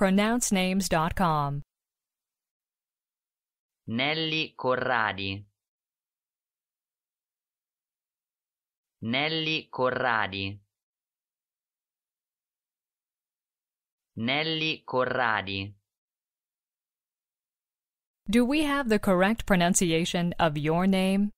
pronouncenames.com. Nelly Corradi. Nelly Corradi. Nelly Corradi. Do we have the correct pronunciation of your name?